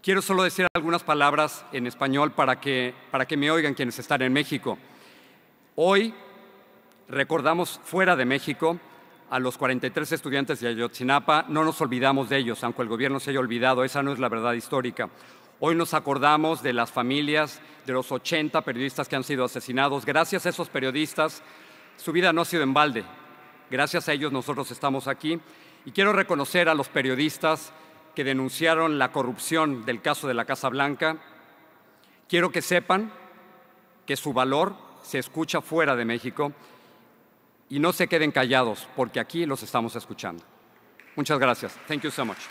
Quiero solo decir algunas palabras en español para que, para que me oigan quienes están en México. Hoy recordamos fuera de México a los 43 estudiantes de Ayotzinapa. No nos olvidamos de ellos, aunque el gobierno se haya olvidado, esa no es la verdad histórica. Hoy nos acordamos de las familias de los 80 periodistas que han sido asesinados. Gracias a esos periodistas, su vida no ha sido en balde. Gracias a ellos nosotros estamos aquí. Y quiero reconocer a los periodistas que denunciaron la corrupción del caso de la Casa Blanca, quiero que sepan que su valor se escucha fuera de México y no se queden callados porque aquí los estamos escuchando. Muchas gracias. Thank you so much.